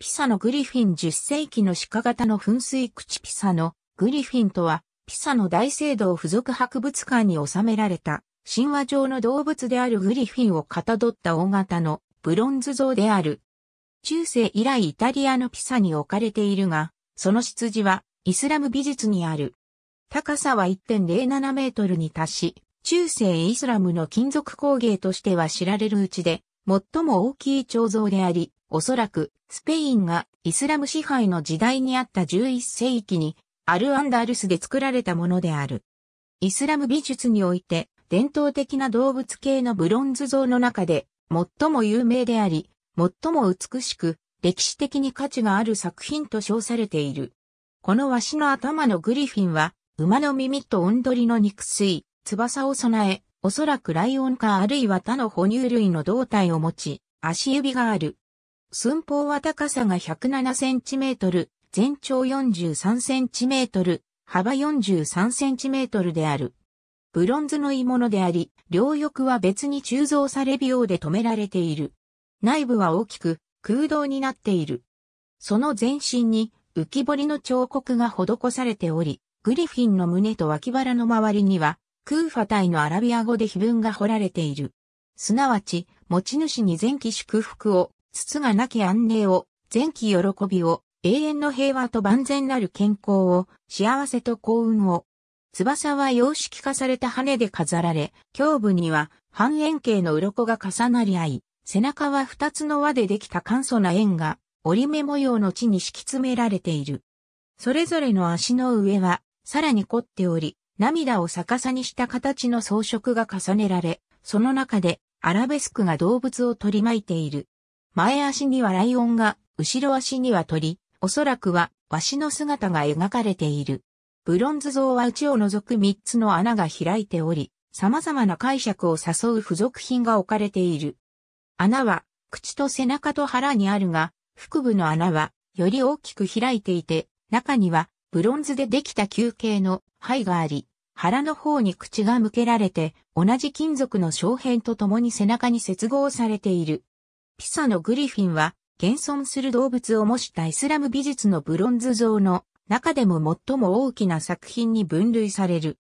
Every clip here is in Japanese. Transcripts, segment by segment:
ピサのグリフィン10世紀の鹿型の噴水口ピサのグリフィンとは、ピサの大聖堂附属博物館に収められた、神話上の動物であるグリフィンをかたどった大型のブロンズ像である。中世以来イタリアのピサに置かれているが、その出自はイスラム美術にある。高さは1.07メートルに達し、中世イスラムの金属工芸としては知られるうちで、最も大きい彫像であり、おそらくスペインがイスラム支配の時代にあった11世紀にアル・アンダールスで作られたものである。イスラム美術において伝統的な動物系のブロンズ像の中で最も有名であり、最も美しく歴史的に価値がある作品と称されている。このワシの頭のグリフィンは馬の耳とオんどりの肉水、翼を備え、おそらくライオンかあるいは他の哺乳類の胴体を持ち、足指がある。寸法は高さが1 0 7トル、全長4 3トル、幅4 3トルである。ブロンズの鋳物であり、両翼は別に鋳造されるようで止められている。内部は大きく空洞になっている。その全身に浮き彫りの彫刻が施されており、グリフィンの胸と脇腹の周りにはクーファタイのアラビア語で碑文が彫られている。すなわち、持ち主に前期祝福を、筒がなき安寧を、前期喜びを、永遠の平和と万全なる健康を、幸せと幸運を。翼は様式化された羽で飾られ、胸部には半円形の鱗が重なり合い、背中は二つの輪でできた簡素な円が、折り目模様の地に敷き詰められている。それぞれの足の上は、さらに凝っており、涙を逆さにした形の装飾が重ねられ、その中でアラベスクが動物を取り巻いている。前足にはライオンが、後ろ足には鳥、おそらくはワシの姿が描かれている。ブロンズ像は内を除く3つの穴が開いており、様々な解釈を誘う付属品が置かれている。穴は、口と背中と腹にあるが、腹部の穴は、より大きく開いていて、中には、ブロンズでできた球形の肺があり、腹の方に口が向けられて、同じ金属の小片と共に背中に接合されている。ピサのグリフィンは、現存する動物を模したイスラム美術のブロンズ像の中でも最も大きな作品に分類される。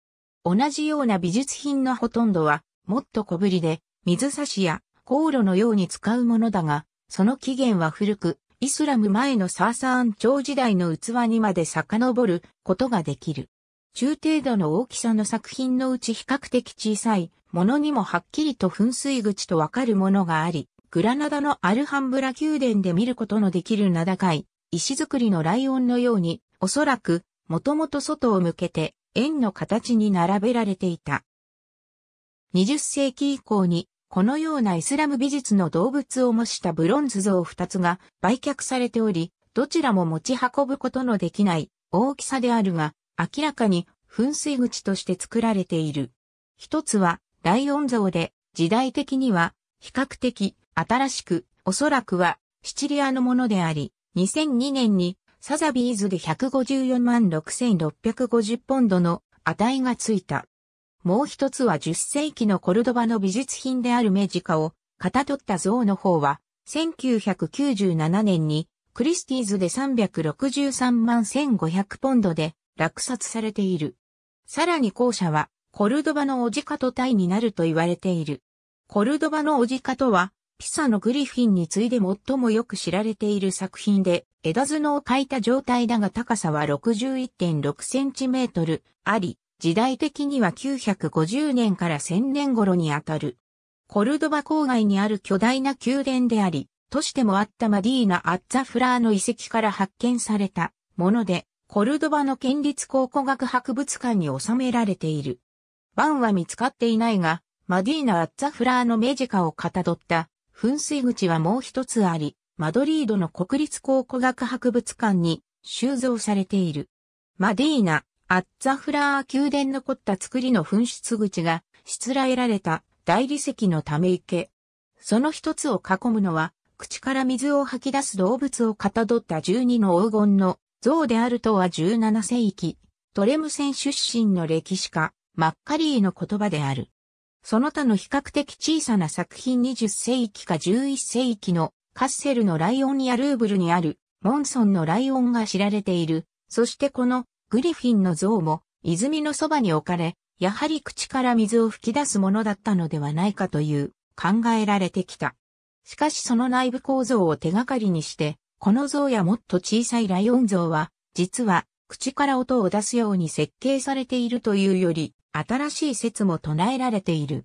同じような美術品のほとんどは、もっと小ぶりで、水差しや航路のように使うものだが、その起源は古く、イスラム前のサーサーン朝時代の器にまで遡ることができる。中程度の大きさの作品のうち比較的小さいものにもはっきりと噴水口とわかるものがあり、グラナダのアルハンブラ宮殿で見ることのできる名高い石造りのライオンのように、おそらくもともと外を向けて円の形に並べられていた。20世紀以降にこのようなイスラム美術の動物を模したブロンズ像2つが売却されており、どちらも持ち運ぶことのできない大きさであるが、明らかに噴水口として作られている。一つはライオン像で時代的には比較的新しくおそらくはシチリアのものであり、2002年にサザビーズで154万6650ポンドの値がついた。もう一つは10世紀のコルドバの美術品であるメジカをかたどった像の方は、1997年にクリスティーズで363万1500ポンドで落札されている。さらに後者は、コルドバのオジカとタイになると言われている。コルドバのオジカとは、ピサのグリフィンに次いで最もよく知られている作品で、枝角を描いた状態だが高さは61.6センチメートルあり、時代的には950年から1000年頃にあたる。コルドバ郊外にある巨大な宮殿であり、都市でもあったマディーナ・アッザ・フラーの遺跡から発見されたもので、コルドバの県立考古学博物館に収められている。ンは見つかっていないが、マディーナ・アッツァフラーのメジカをかたどった噴水口はもう一つあり、マドリードの国立考古学博物館に収蔵されている。マディーナ・アッツァフラー宮殿残った作りの噴出口がしつらえられた大理石のため池。その一つを囲むのは、口から水を吐き出す動物をかたどった12の黄金の像であるとは17世紀、トレム戦出身の歴史家、マッカリーの言葉である。その他の比較的小さな作品20世紀か11世紀のカッセルのライオンやルーブルにあるモンソンのライオンが知られている。そしてこのグリフィンの像も泉のそばに置かれ、やはり口から水を吹き出すものだったのではないかという考えられてきた。しかしその内部構造を手がかりにしてこの像やもっと小さいライオン像は、実は、口から音を出すように設計されているというより、新しい説も唱えられている。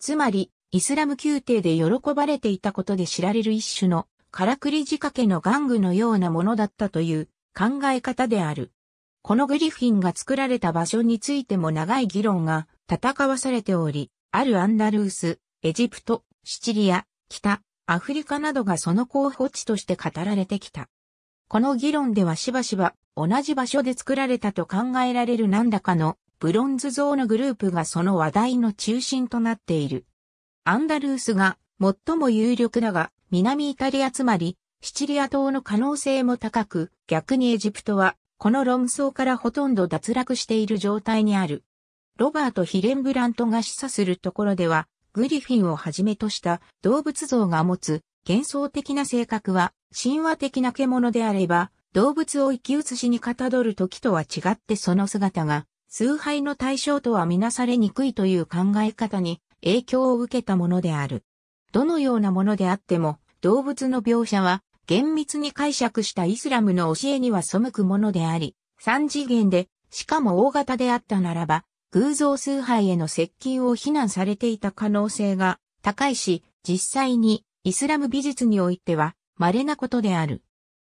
つまり、イスラム宮廷で喜ばれていたことで知られる一種の、からくり仕掛けの玩具のようなものだったという考え方である。このグリフィンが作られた場所についても長い議論が戦わされており、あるアンダルース、エジプト、シチリア、北、アフリカなどがその候補地として語られてきた。この議論ではしばしば同じ場所で作られたと考えられる何らかのブロンズ像のグループがその話題の中心となっている。アンダルースが最も有力だが南イタリアつまりシチリア島の可能性も高く逆にエジプトはこの論争からほとんど脱落している状態にある。ロバート・ヒレンブラントが示唆するところでは、グリフィンをはじめとした動物像が持つ幻想的な性格は神話的な獣であれば動物を生き写しにかたどる時とは違ってその姿が崇拝の対象とはみなされにくいという考え方に影響を受けたものである。どのようなものであっても動物の描写は厳密に解釈したイスラムの教えには背くものであり、三次元で、しかも大型であったならば、偶像崇拝への接近を非難されていた可能性が高いし、実際にイスラム美術においては稀なことである。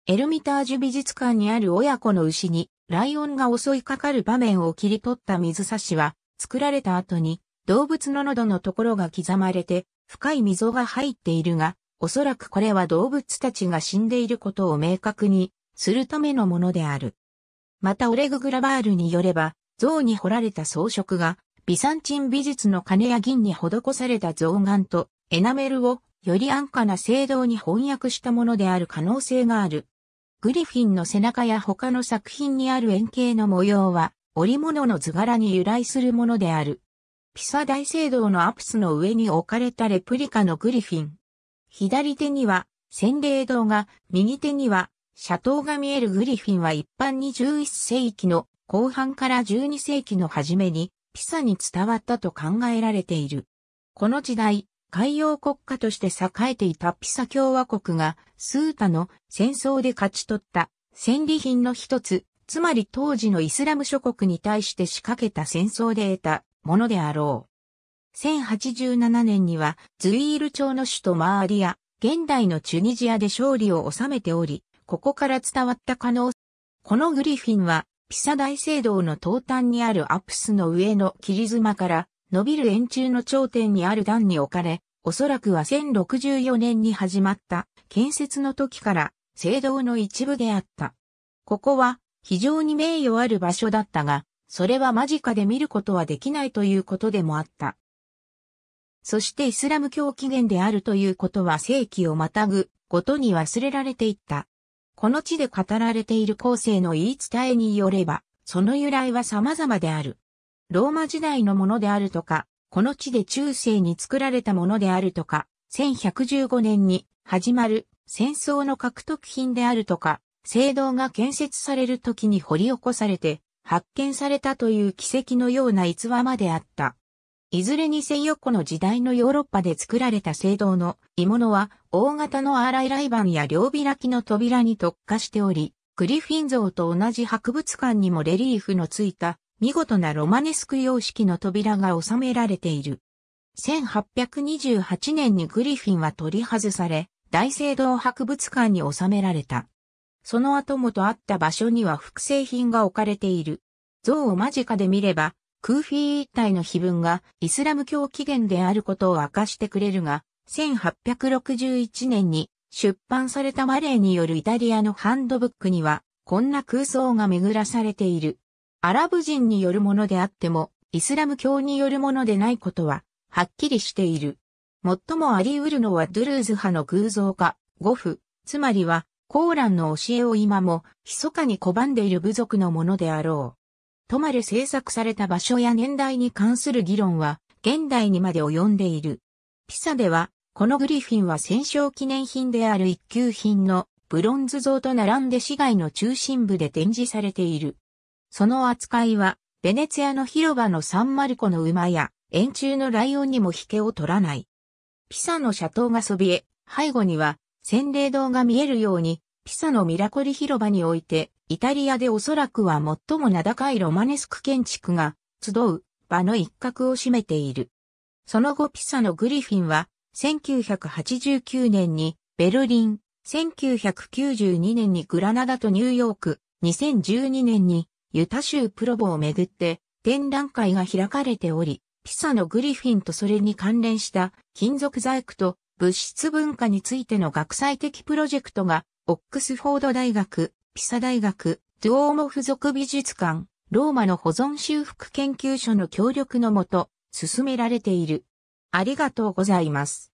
エルミタージュ美術館にある親子の牛にライオンが襲いかかる場面を切り取った水差しは作られた後に動物の喉のところが刻まれて深い溝が入っているが、おそらくこれは動物たちが死んでいることを明確にするためのものである。またオレグ・グラバールによれば、像に彫られた装飾が、ビサンチン美術の金や銀に施された象眼とエナメルをより安価な聖堂に翻訳したものである可能性がある。グリフィンの背中や他の作品にある円形の模様は、織物の図柄に由来するものである。ピサ大聖堂のアプスの上に置かれたレプリカのグリフィン。左手には洗礼堂が、右手には斜塔が見えるグリフィンは一般に11世紀の後半から12世紀の初めにピサに伝わったと考えられている。この時代、海洋国家として栄えていたピサ共和国がスータの戦争で勝ち取った戦利品の一つ、つまり当時のイスラム諸国に対して仕掛けた戦争で得たものであろう。1087年にはズイール朝の首都マーリア、現代のチュニジアで勝利を収めており、ここから伝わった可能このグリフィンはピサ大聖堂の東端にあるアプスの上の切妻から伸びる円柱の頂点にある段に置かれ、おそらくは1064年に始まった建設の時から聖堂の一部であった。ここは非常に名誉ある場所だったが、それは間近で見ることはできないということでもあった。そしてイスラム教起源であるということは世紀をまたぐごとに忘れられていった。この地で語られている後世の言い伝えによれば、その由来は様々である。ローマ時代のものであるとか、この地で中世に作られたものであるとか、1115年に始まる戦争の獲得品であるとか、聖堂が建設される時に掘り起こされて発見されたという奇跡のような逸話まであった。いずれにせよこの時代のヨーロッパで作られた聖堂の鋳物は大型のアーライライバンや両開きの扉に特化しており、グリフィン像と同じ博物館にもレリーフのついた見事なロマネスク様式の扉が収められている。1828年にグリフィンは取り外され、大聖堂博物館に収められた。その後もとあった場所には複製品が置かれている。像を間近で見れば、クーフィー一体の碑文がイスラム教起源であることを明かしてくれるが、1861年に出版されたマレーによるイタリアのハンドブックには、こんな空想が巡らされている。アラブ人によるものであっても、イスラム教によるものでないことは、はっきりしている。最もあり得るのはドゥルーズ派の偶像化、ゴフ、つまりは、コーランの教えを今も、密かに拒んでいる部族のものであろう。とまで制作された場所や年代に関する議論は、現代にまで及んでいる。ピサでは、このグリフィンは戦勝記念品である一級品のブロンズ像と並んで市街の中心部で展示されている。その扱いは、ベネツィアの広場のサンマルコの馬や、円柱のライオンにも引けを取らない。ピサの斜塔がそびえ、背後には、洗礼堂が見えるように、ピサのミラコリ広場において、イタリアでおそらくは最も名高いロマネスク建築が集う場の一角を占めている。その後ピサのグリフィンは、1989年にベルリン、1992年にグラナダとニューヨーク、2012年にユタ州プロボをめぐって展覧会が開かれており、ピサのグリフィンとそれに関連した金属細工と物質文化についての学際的プロジェクトがオックスフォード大学、ピサ大学、ドゥオーモ付属美術館、ローマの保存修復研究所の協力のもと、進められている。ありがとうございます。